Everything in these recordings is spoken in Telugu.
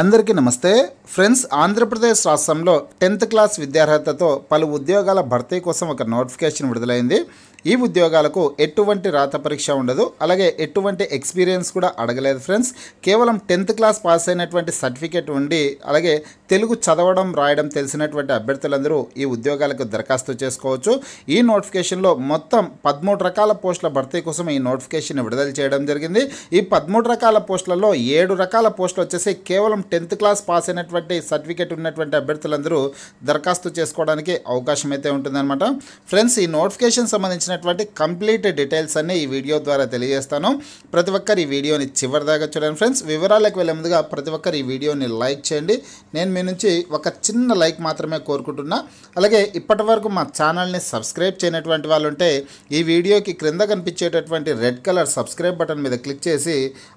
అందరికీ నమస్తే ఫ్రెండ్స్ ఆంధ్రప్రదేశ్ రాష్ట్రంలో టెన్త్ క్లాస్ విద్యార్హతతో పలు ఉద్యోగాల భర్తీ కోసం ఒక నోటిఫికేషన్ విడుదలైంది ఈ ఉద్యోగాలకు ఎటువంటి రాత పరీక్ష ఉండదు అలాగే ఎటువంటి ఎక్స్పీరియన్స్ కూడా అడగలేదు ఫ్రెండ్స్ కేవలం టెన్త్ క్లాస్ పాస్ అయినటువంటి సర్టిఫికేట్ ఉండి అలాగే తెలుగు చదవడం రాయడం తెలిసినటువంటి అభ్యర్థులందరూ ఈ ఉద్యోగాలకు దరఖాస్తు చేసుకోవచ్చు ఈ నోటిఫికేషన్లో మొత్తం పదమూడు రకాల పోస్టుల భర్తీ కోసం ఈ నోటిఫికేషన్ విడుదల చేయడం జరిగింది ఈ పదమూడు రకాల పోస్టులలో ఏడు రకాల పోస్టులు వచ్చేసి కేవలం టెన్త్ క్లాస్ పాస్ అయినటువంటి సర్టిఫికేట్ ఉన్నటువంటి అభ్యర్థులందరూ దరఖాస్తు చేసుకోవడానికి అవకాశం అయితే ఉంటుందన్నమాట ఫ్రెండ్స్ ఈ నోటిఫికేషన్ సంబంధించినటువంటి కంప్లీట్ డీటెయిల్స్ అన్ని ఈ వీడియో ద్వారా తెలియజేస్తాను ప్రతి ఒక్కరు ఈ వీడియోని చివరిదాకా చూడండి ఫ్రెండ్స్ వివరాలకు వెళ్ళే ముందుగా ప్రతి ఒక్కరు ఈ వీడియోని లైక్ చేయండి నేను నుంచి ఒక చిన్న లైక్ మాత్రమే కోరుకుంటున్నా అలాగే ఇప్పటి వరకు మా ఛానల్ని సబ్స్క్రైబ్ చేయనటువంటి వాళ్ళు ఉంటే ఈ వీడియోకి క్రింద కనిపించేటటువంటి రెడ్ కలర్ సబ్స్క్రైబ్ బటన్ మీద క్లిక్ చేసి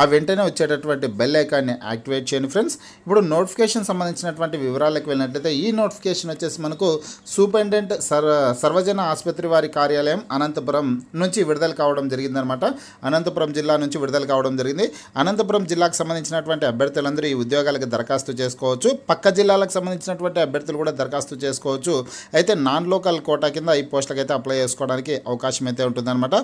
ఆ వెంటనే వచ్చేటటువంటి బెల్ ఐకాన్ని యాక్టివేట్ చేయండి ఫ్రెండ్స్ ఇప్పుడు నోటిఫికేషన్ సంబంధించినటువంటి వివరాలకు వెళ్ళినట్లయితే ఈ నోటిఫికేషన్ వచ్చేసి మనకు సూపరింటెండెంట్ సర్వ సర్వజన ఆసుపత్రి వారి కార్యాలయం అనంతపురం నుంచి విడుదల కావడం జరిగిందనమాట అనంతపురం జిల్లా నుంచి విడుదల కావడం జరిగింది అనంతపురం జిల్లాకు సంబంధించినటువంటి అభ్యర్థులందరూ ఈ ఉద్యోగాలకు దరఖాస్తు చేసుకోవచ్చు పక్క జిల్లాలకు సంబంధించినటువంటి అభ్యర్థులు కూడా దరఖాస్తు చేసుకోవచ్చు అయితే నాన్ లోకల్ కోటా కింద ఈ పోస్టులకు అయితే అప్లై చేసుకోవడానికి అవకాశం అయితే ఉంటుందన్నమాట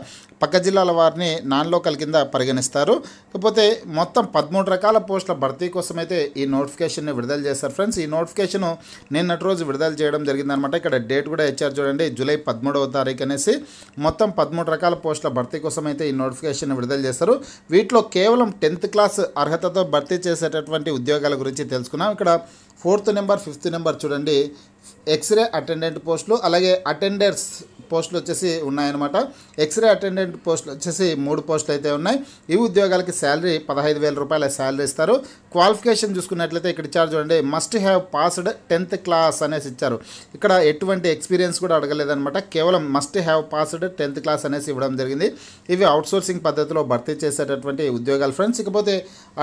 పక్క జిల్లాల వారిని నాన్ లోకల్ కింద పరిగణిస్తారు కాకపోతే మొత్తం పదమూడు రకాల పోస్టుల భర్తీ కోసం అయితే ఈ నోటిఫికేషన్ని విడుదల చేస్తారు ఫ్రెండ్స్ ఈ నోటిఫికేషన్ నిన్నటి రోజు విడుదల చేయడం జరిగిందనమాట ఇక్కడ డేట్ కూడా ఇచ్చారు చూడండి జూలై పదమూడవ తారీఖు అనేసి మొత్తం పదమూడు రకాల పోస్టుల భర్తీ కోసం అయితే ఈ నోటిఫికేషన్ విడుదల చేస్తారు వీటిలో కేవలం టెన్త్ క్లాస్ అర్హతతో భర్తీ చేసేటటువంటి ఉద్యోగాల గురించి తెలుసుకున్నాం ఇక్కడ ఫోర్త్ నెంబర్ ఫిఫ్త్ నెంబర్ చూడండి ఎక్స్రే అటెండెంట్ పోస్టులు అలాగే అటెండర్స్ పోస్టులు వచ్చేసి ఉన్నాయన్నమాట ఎక్స్రే అటెండెంట్ పోస్టులు వచ్చేసి మూడు పోస్టులు అయితే ఉన్నాయి ఈ ఉద్యోగాలకి శాలరీ పదహైదు వేల రూపాయల శాలరీ ఇస్తారు క్వాలిఫికేషన్ చూసుకున్నట్లయితే ఇక్కడ ఇచ్చారు చూడండి must have passed tenth class అనేసి ఇచ్చారు ఇక్కడ ఎటువంటి ఎక్స్పీరియన్స్ కూడా అడగలేదనమాట కేవలం must have passed tenth class అనేసి ఇవ్వడం జరిగింది ఇవి అవుట్సోర్సింగ్ పద్ధతిలో భర్తీ చేసేటటువంటి ఉద్యోగాలు ఫ్రెండ్స్ ఇకపోతే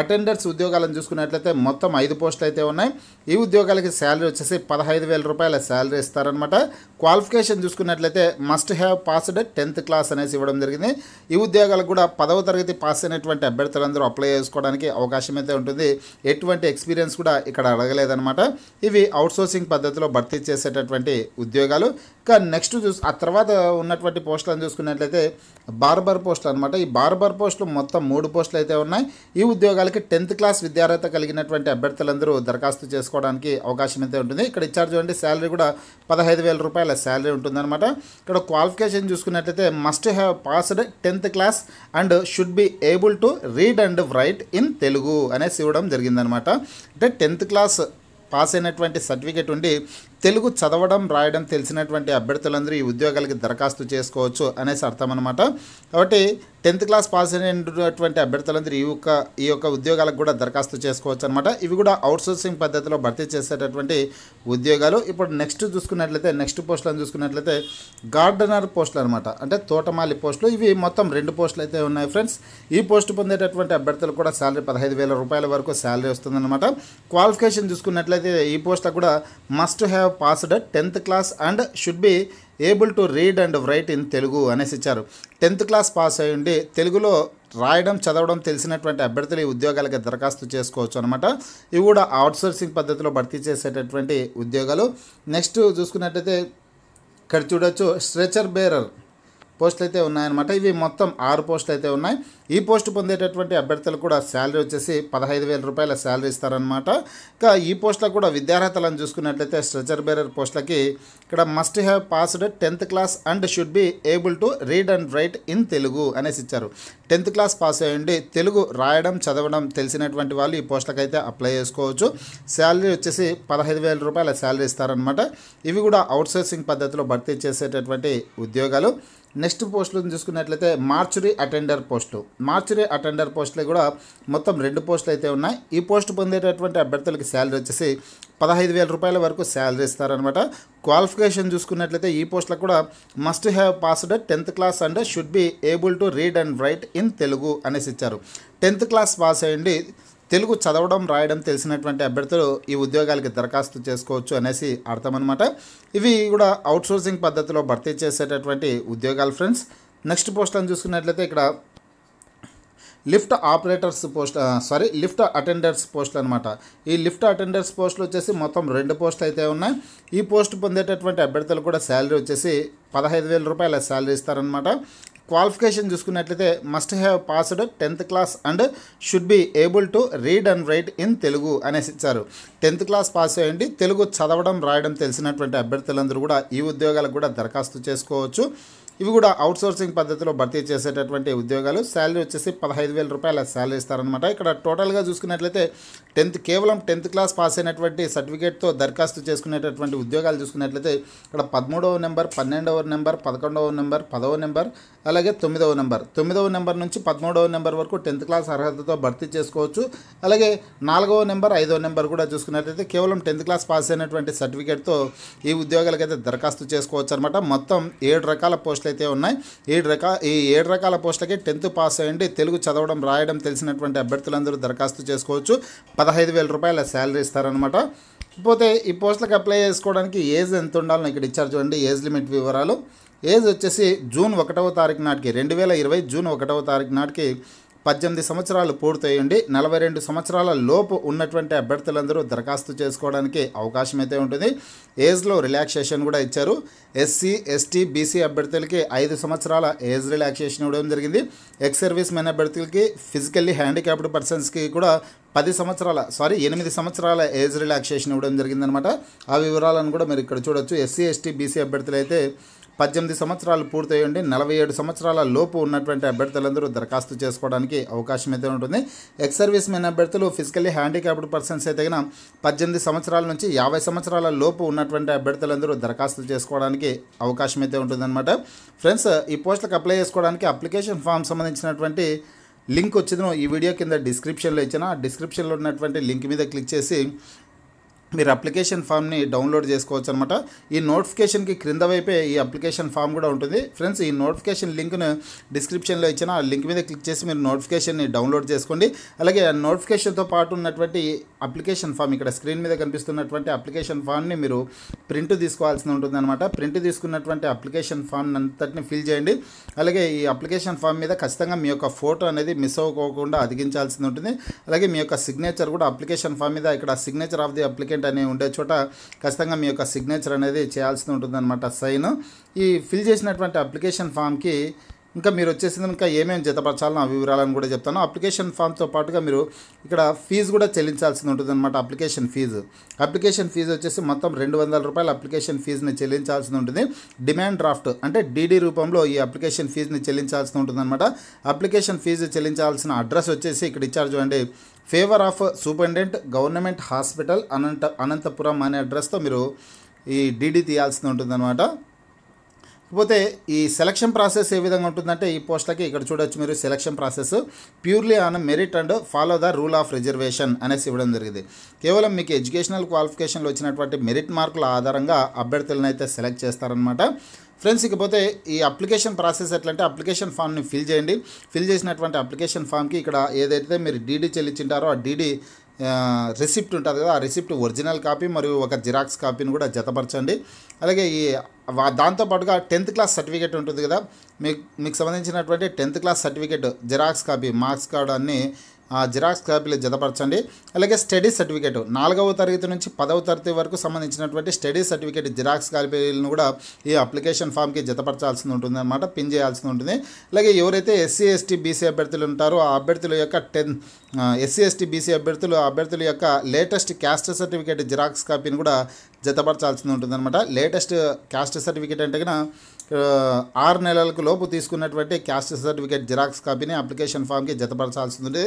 అటెండర్స్ ఉద్యోగాలను చూసుకున్నట్లయితే మొత్తం ఐదు పోస్టులు అయితే ఉన్నాయి ఈ ఉద్యోగాలకి శాలరీ వచ్చేసి పదహైదు వేల రూపాయల శాలరీ ఇస్తారనమాట క్వాలిఫికేషన్ చూసుకున్నట్లయితే must have passed tenth class అనేసి ఇవ్వడం జరిగింది ఈ ఉద్యోగాలకు కూడా పదవ తరగతి పాస్ అయినటువంటి అభ్యర్థులందరూ అప్లై చేసుకోవడానికి అవకాశం అయితే ఉంటుంది ఎటువంటి ఎక్స్పీరియన్స్ కూడా ఇక్కడ అడగలేదన్నమాట ఇవి అవుట్సోర్సింగ్ పద్ధతిలో భర్తీ చేసేటటువంటి ఉద్యోగాలు కానీ నెక్స్ట్ చూసి ఆ తర్వాత ఉన్నటువంటి పోస్టులను చూసుకున్నట్లయితే బార్బర్ పోస్టులు అనమాట ఈ బార్బర్ పోస్టులు మొత్తం మూడు పోస్టులు అయితే ఉన్నాయి ఈ ఉద్యోగాలకి టెన్త్ క్లాస్ విద్యార్హత కలిగినటువంటి అభ్యర్థులందరూ దరఖాస్తు చేసుకోవడానికి అవకాశం అయితే ఉంటుంది ఇక్కడ ఇచ్చారు చూడండి శాలరీ కూడా పదహైదు వేల రూపాయల శాలరీ ఉంటుందన్నమాట ఇక్కడ క్వాలిఫికేషన్ చూసుకున్నట్లయితే must have passed tenth class and should be able to read and write in Telugu అనేసి ఇవ్వడం జరిగిందనమాట అంటే టెన్త్ క్లాస్ పాస్ అయినటువంటి సర్టిఫికేట్ ఉండి తెలుగు చదవడం రాయడం తెలిసినటువంటి అభ్యర్థులందరూ ఈ ఉద్యోగాలకి దరఖాస్తు చేసుకోవచ్చు అనేసి అర్థం అనమాట కాబట్టి టెన్త్ క్లాస్ పాస్ అయినటువంటి అభ్యర్థులందరూ ఈ యొక్క ఈ యొక్క ఉద్యోగాలకు కూడా దరఖాస్తు చేసుకోవచ్చు అనమాట ఇవి కూడా అవుట్సోర్సింగ్ పద్ధతిలో భర్తీ చేసేటటువంటి ఉద్యోగాలు ఇప్పుడు నెక్స్ట్ చూసుకున్నట్లయితే నెక్స్ట్ పోస్టులను చూసుకున్నట్లయితే గార్డెనర్ పోస్టులు అనమాట అంటే తోటమాలి పోస్టులు ఇవి మొత్తం రెండు పోస్టులు అయితే ఉన్నాయి ఫ్రెండ్స్ ఈ పోస్ట్ పొందేటటువంటి అభ్యర్థులు కూడా శాలరీ పదహైదు వేల రూపాయల వరకు శాలరీ వస్తుందన్నమాట క్వాలిఫికేషన్ చూసుకున్నట్లయితే ఈ పోస్టులకు కూడా must have passed tenth class and should be able to read and write in Telugu అనేసి ఇచ్చారు టెన్త్ క్లాస్ పాస్ అయ్యుండి తెలుగులో రాయడం చదవడం తెలిసినటువంటి అభ్యర్థులు ఈ ఉద్యోగాలకి దరఖాస్తు చేసుకోవచ్చు అనమాట ఇవి కూడా అవుట్సోర్సింగ్ పద్ధతిలో భర్తీ చేసేటటువంటి ఉద్యోగాలు నెక్స్ట్ చూసుకున్నట్టయితే ఇక్కడ చూడొచ్చు స్ట్రెచర్ బేరర్ పోస్టులు అయితే ఉన్నాయన్నమాట ఇవి మొత్తం ఆరు పోస్టులు అయితే ఉన్నాయి ఈ పోస్ట్ పొందేటటువంటి అభ్యర్థులు కూడా శాలరీ వచ్చేసి పదహైదు వేల రూపాయల శాలరీ ఇస్తారనమాట ఇంకా ఈ పోస్టులకు కూడా విద్యార్హతలను చూసుకున్నట్లయితే స్ట్రెచర్ బేరర్ పోస్టులకి ఇక్కడ must have passed tenth class and should be able to read and write in Telugu అనేసి ఇచ్చారు టెన్త్ క్లాస్ పాస్ అయ్యండి తెలుగు రాయడం చదవడం తెలిసినటువంటి వాళ్ళు ఈ పోస్టులకు అయితే అప్లై చేసుకోవచ్చు శాలరీ వచ్చేసి పదహైదు వేల రూపాయల శాలరీ ఇస్తారనమాట ఇవి కూడా అవుట్సోర్సింగ్ పద్ధతిలో భర్తీ చేసేటటువంటి ఉద్యోగాలు నెక్స్ట్ పోస్టులను చూసుకున్నట్లయితే mortuary attender post mortuary attender పోస్టులు కూడా మొత్తం రెండు పోస్టులు అయితే ఉన్నాయి ఈ పోస్ట్ పొందేటటువంటి అభ్యర్థులకి శాలరీ వచ్చేసి పదహైదు వేల రూపాయల వరకు శాలరీ ఇస్తారనమాట క్వాలిఫికేషన్ చూసుకున్నట్లయితే ఈ పోస్టులకు కూడా must have passed tenth class and should be able to read and write in Telugu అనేసి ఇచ్చారు టెన్త్ క్లాస్ పాస్ అయ్యండి తెలుగు చదవడం రాయడం తెలిసినటువంటి అభ్యర్థులు ఈ ఉద్యోగాలకి దరఖాస్తు చేసుకోవచ్చు అనేసి అర్థం అనమాట ఇవి కూడా అవుట్సోర్సింగ్ పద్ధతిలో భర్తీ చేసేటటువంటి ఉద్యోగాలు ఫ్రెండ్స్ నెక్స్ట్ పోస్ట్ అని చూసుకున్నట్లయితే ఇక్కడ lift operators post sorry lift attenders పోస్టులు అనమాట ఈ లిఫ్ట్ అటెండర్స్ పోస్టులు వచ్చేసి మొత్తం రెండు పోస్టులు అయితే ఉన్నాయి ఈ పోస్ట్ పొందేటటువంటి అభ్యర్థులు కూడా శాలరీ వచ్చేసి పదహైదు వేల రూపాయల శాలరీ ఇస్తారనమాట క్వాలిఫికేషన్ చూసుకున్నట్లయితే must have passed tenth class and should be able to read and write in Telugu అనేసి ఇచ్చారు టెన్త్ క్లాస్ పాస్ అయ్యండి తెలుగు చదవడం రాయడం తెలిసినటువంటి అభ్యర్థులందరూ కూడా ఈ ఉద్యోగాలకు కూడా దరఖాస్తు చేసుకోవచ్చు ఇవి కూడా అవుట్సోర్సింగ్ పద్ధతిలో భర్తీ చేసేటటువంటి ఉద్యోగాలు శాలరీ వచ్చేసి పదహైదు వేల రూపాయల శాలరీ ఇస్తారనమాట ఇక్కడ టోటల్గా చూసుకున్నట్లయితే టెన్త్ కేవలం టెన్త్ క్లాస్ పాస్ అయినటువంటి సర్టిఫికేట్తో దరఖాస్తు చేసుకునేటటువంటి ఉద్యోగాలు చూసుకున్నట్లయితే ఇక్కడ పదమూడవ నెంబర్ పన్నెండవ నెంబర్ పదకొండవ నెంబర్ పదవ నెంబర్ అలాగే తొమ్మిదవ నెంబర్ తొమ్మిదవ నెంబర్ నుంచి పదమూడవ నెంబర్ వరకు టెన్త్ క్లాస్ అర్హతతో భర్తీ చేసుకోవచ్చు అలాగే నాలుగవ నెంబర్ ఐదవ నెంబర్ కూడా చూసుకున్నట్లయితే కేవలం టెన్త్ క్లాస్ పాస్ అయినటువంటి సర్టిఫికేట్తో ఈ ఉద్యోగాలకైతే దరఖాస్తు చేసుకోవచ్చు అనమాట మొత్తం ఏడు రకాల పోస్టులు అయితే ఉన్నాయి ఏడు రకాల ఈ ఏడు రకాల పోస్టులకి టెన్త్ పాస్ అయ్యండి తెలుగు చదవడం రాయడం తెలిసినటువంటి అభ్యర్థులందరూ దరఖాస్తు చేసుకోవచ్చు పదహైదు వేల రూపాయల శాలరీ ఇస్తారనమాట పోతే ఈ పోస్టులకు అప్లై చేసుకోవడానికి ఏజ్ ఎంత ఉండాలని ఇక్కడ ఇచ్చారు చూడండి ఏజ్ లిమిట్ వివరాలు ఏజ్ వచ్చేసి జూన్ ఒకటవ తారీఖు నాటికి రెండు వేల ఇరవై జూన్ ఒకటవ తారీఖు నాటికి పద్దెనిమిది సంవత్సరాలు పూర్తయ్యండి నలభై రెండు సంవత్సరాల లోపు ఉన్నటువంటి అభ్యర్థులందరూ దరఖాస్తు చేసుకోవడానికి అవకాశం అయితే ఉంటుంది ఏజ్లో రిలాక్సేషన్ కూడా ఇచ్చారు ఎస్సీ ఎస్టీ బీసీ అభ్యర్థులకి ఐదు సంవత్సరాల ఏజ్ రిలాక్సేషన్ ఇవ్వడం జరిగింది ఎక్స్ సర్వీస్ మెన్ అభ్యర్థులకి ఫిజికల్లీ హ్యాండిక్యాప్డ్ పర్సన్స్కి కూడా పది సంవత్సరాల సారీ ఎనిమిది సంవత్సరాల ఏజ్ రిలాక్సేషన్ ఇవ్వడం జరిగిందనమాట ఆ వివరాలను కూడా మీరు ఇక్కడ చూడొచ్చు ఎస్సీ ఎస్టీ బీసీ అభ్యర్థులు అయితే పద్దెనిమిది సంవత్సరాలు పూర్తయ్యండి నలభై ఏడు సంవత్సరాల లోపు ఉన్నటువంటి అభ్యర్థులందరూ దరఖాస్తు చేసుకోవడానికి అవకాశం అయితే ఉంటుంది ఎక్స్ సర్వీస్ మెయిన్ అభ్యర్థులు ఫిజికల్లీ హ్యాండిక్యాప్డ్ పర్సన్స్ అయితే కనుక పద్దెనిమిది సంవత్సరాల నుంచి యాభై సంవత్సరాల లోపు ఉన్నటువంటి అభ్యర్థులందరూ దరఖాస్తు చేసుకోవడానికి అవకాశం అయితే ఉంటుందన్నమాట ఫ్రెండ్స్ ఈ పోస్టులకు అప్లై చేసుకోవడానికి అప్లికేషన్ ఫామ్ సంబంధించినటువంటి లింక్ వచ్చిందో ఈ వీడియో కింద డిస్క్రిప్షన్లో ఇచ్చిన ఆ డిస్క్రిప్షన్లో ఉన్నటువంటి లింక్ మీద క్లిక్ చేసి మీరు అప్లికేషన్ ఫామ్ని డౌన్లోడ్ చేసుకోవచ్చు అనమాట ఈ నోటిఫికేషన్కి క్రింద వైపే ఈ అప్లికేషన్ ఫామ్ కూడా ఉంటుంది ఫ్రెండ్స్ ఈ నోటిఫికేషన్ లింక్ను డిస్క్రిప్షన్లో ఇచ్చిన ఆ లింక్ మీద క్లిక్ చేసి మీరు నోటిఫికేషన్ని డౌన్లోడ్ చేసుకోండి అలాగే ఆ నోటిఫికేషన్తో పాటు ఉన్నటువంటి అప్లికేషన్ ఫామ్ ఇక్కడ స్క్రీన్ మీద కనిపిస్తున్నటువంటి అప్లికేషన్ ఫామ్ని మీరు ప్రింట్ తీసుకోవాల్సి ఉంటుంది అనమాట ప్రింట్ తీసుకున్నటువంటి అప్లికేషన్ ఫామ్ అంతటిని ఫిల్ చేయండి అలాగే ఈ అప్లికేషన్ ఫామ్ మీద ఖచ్చితంగా మీ యొక్క ఫోటో అనేది మిస్ అవ్వకోకుండా అధికించాల్సి ఉంటుంది అలాగే మీ యొక్క సిగ్నేచర్ కూడా అప్లికేషన్ ఫామ్ మీద ఇక్కడ signature of the application agent అనే ఉండే చోట ఖచ్చితంగా మీ యొక్క సిగ్నేచర్ అనేది చేయాల్సి ఉంటుందన్నమాట సైన్ ఈ ఫిల్ చేసినటువంటి అప్లికేషన్ ఫామ్కి ఇంకా మీరు వచ్చేసింది ఇంకా ఏమేమి జతపరచాలని ఆ వివరాలను కూడా చెప్తాను అప్లికేషన్ ఫామ్తో పాటుగా మీరు ఇక్కడ ఫీజు కూడా చెల్లించాల్సి ఉంటుంది అనమాట అప్లికేషన్ ఫీజు అప్లికేషన్ ఫీజు వచ్చేసి మొత్తం రెండు వందల రూపాయల అప్లికేషన్ ఫీజుని చెల్లించాల్సి ఉంటుంది డిమాండ్ డ్రాఫ్ట్ అంటే డిడి రూపంలో ఈ అప్లికేషన్ ఫీజుని చెల్లించాల్సి ఉంటుంది అనమాట అప్లికేషన్ ఫీజు చెల్లించాల్సిన అడ్రస్ వచ్చేసి ఇక్కడ ఇచ్చారు చూడండి favour of superintendent government hospital Ananta Anantapuram అనే అడ్రస్తో మీరు ఈ డీడీ తీయాల్సి ఉంటుంది అనమాట ఇకపోతే ఈ సెలక్షన్ ప్రాసెస్ ఏ విధంగా ఉంటుందంటే ఈ పోస్ట్లకి ఇక్కడ చూడొచ్చు మీరు selection process purely on merit and follow the rule of reservation అనేసి ఇవ్వడం జరిగింది కేవలం మీకు ఎడ్యుకేషనల్ క్వాలిఫికేషన్లు వచ్చినటువంటి మెరిట్ మార్కుల ఆధారంగా అభ్యర్థులను అయితే సెలెక్ట్ చేస్తారనమాట ఫ్రెండ్స్ ఇకపోతే ఈ అప్లికేషన్ ప్రాసెస్ ఎట్లంటే అప్లికేషన్ ఫామ్ని ఫిల్ చేయండి ఫిల్ చేసినటువంటి అప్లికేషన్ ఫామ్కి ఇక్కడ ఏదైతే మీరు డీడీ చెల్లించింటారో ఆ డీడీ రిసిప్ట్ ఉంటుంది కదా ఆ రిసిప్ట్ ఒరిజినల్ కాపీ మరియు ఒక జిరాక్స్ కాపీని కూడా జతపరచండి అలాగే ఈ దాంతోపాటుగా టెన్త్ క్లాస్ సర్టిఫికేట్ ఉంటుంది కదా మీకు మీకు సంబంధించినటువంటి tenth class certificate xerox copy marks card అన్నీ ఆ జిరాక్స్ కాపీలు జతపరచండి అలాగే స్టడీ సర్టిఫికేట్ నాలుగవ తరగతి నుంచి పదవ తరగతి వరకు సంబంధించినటువంటి స్టడీ సర్టిఫికేట్ జిరాక్స్ కాపీలను కూడా ఈ అప్లికేషన్ ఫామ్కి జతపరచాల్సి ఉంటుంది అనమాట పిన్ చేయాల్సి ఉంటుంది అలాగే ఎవరైతే ఎస్సీ ఎస్టీ బీసీ అభ్యర్థులు ఉంటారో ఆ అభ్యర్థుల యొక్క టెన్ ఎస్సీ ఎస్టీ బీసీ అభ్యర్థులు అభ్యర్థుల యొక్క లేటెస్ట్ క్యాస్ట్ సర్టిఫికేట్ జిరాక్స్ కాపీని కూడా జతపరచాల్సి ఉంటుంది అనమాట లేటెస్ట్ క్యాస్ట్ సర్టిఫికేట్ అంటే కన్నా ఆరు నెలలకు లోపు తీసుకున్నటువంటి క్యాస్ట్ సర్టిఫికేట్ జిరాక్స్ కాపీని అప్లికేషన్ ఫామ్కి జతపరచాల్సి ఉంటుంది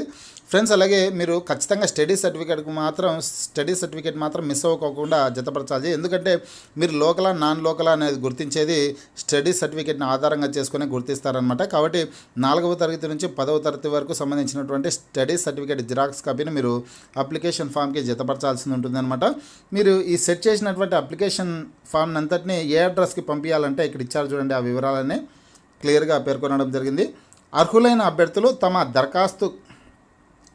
ఫ్రెండ్స్ అలాగే మీరు ఖచ్చితంగా స్టడీ సర్టిఫికేట్కి మాత్రం స్టడీ సర్టిఫికేట్ మాత్రం మిస్ అవ్వకోకుండా జతపరచాలి ఎందుకంటే మీరు లోకల నాన్ లోకల్ అనేది గుర్తించేది స్టడీ సర్టిఫికేట్ని ఆధారంగా చేసుకుని గుర్తిస్తారనమాట కాబట్టి నాలుగవ తరగతి నుంచి పదవ తరగతి వరకు సంబంధించినటువంటి స్టడీ సర్టిఫికేట్ జిరాక్స్ కాపీని మీరు అప్లికేషన్ ఫామ్కి జతపరచాల్సి ఉంటుందన్నమాట మీరు ఈ సెట్ చేసినటువంటి అప్లికేషన్ ఫామ్ అంతటిని ఏ అడ్రస్కి పంపించాలంటే ఇక్కడ ఇచ్చారు చూడండి ఆ వివరాలన్నీ క్లియర్గా పేర్కొనడం జరిగింది అర్హులైన అభ్యర్థులు తమ దరఖాస్తు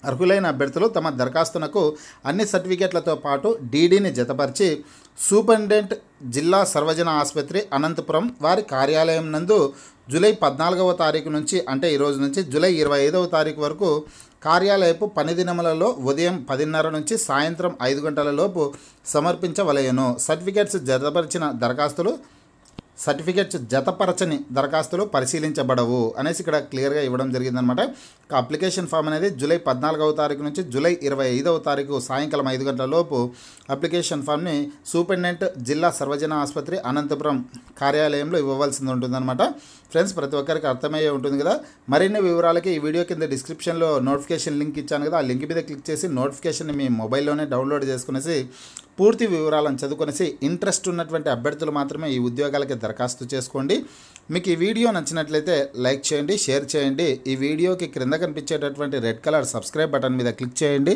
అర్హులైన అభ్యర్థులు తమ దరఖాస్తునకు అన్ని సర్టిఫికేట్లతో పాటు డీడీని జతపరిచి సూపరింటెండెంట్ జిల్లా సర్వజన ఆసుపత్రి అనంతపురం వారి కార్యాలయం నందు జూలై పద్నాలుగవ తారీఖు నుంచి అంటే ఈరోజు నుంచి జూలై ఇరవై ఐదవ తారీఖు వరకు కార్యాలయపు పని దినములలో ఉదయం పదిన్నర నుంచి సాయంత్రం ఐదు గంటలలోపు సమర్పించవలయను సర్టిఫికేట్స్ జతపరిచిన దరఖాస్తులు సర్టిఫికెట్స్ జతపరచని దరఖాస్తులు పరిశీలించబడవు అనేసి ఇక్కడ క్లియర్గా ఇవ్వడం జరిగిందనమాట అప్లికేషన్ ఫామ్ అనేది జూలై పద్నాలుగవ తారీఖు నుంచి జూలై ఇరవై ఐదవ తారీఖు సాయంకాలం ఐదు గంటల లోపు అప్లికేషన్ ఫామ్ని సూపరింటెండెంట్ జిల్లా సర్వజన ఆసుపత్రి అనంతపురం కార్యాలయంలో ఇవ్వవలసింది ఉంటుందన్నమాట ఫ్రెండ్స్ ప్రతి ఒక్కరికి అర్థమయ్యే ఉంటుంది కదా మరిన్ని వివరాలకి ఈ వీడియో కింద డిస్క్రిప్షన్లో నోటిఫికేషన్ లింక్ ఇచ్చాను కదా ఆ లింక్ మీద క్లిక్ చేసి నోటిఫికేషన్ని మీ మొబైల్లోనే డౌన్లోడ్ చేసుకునేసి పూర్తి వివరాలను చదువుకునేసి ఇంట్రెస్ట్ ఉన్నటువంటి అభ్యర్థులు మాత్రమే ఈ ఉద్యోగాలకి దరఖాస్తు చేసుకోండి మీకు ఈ వీడియో నచ్చినట్లయితే లైక్ చేయండి షేర్ చేయండి ఈ వీడియోకి క్రింద కనిపించేటటువంటి రెడ్ కలర్ సబ్స్క్రైబ్ బటన్ మీద క్లిక్ చేయండి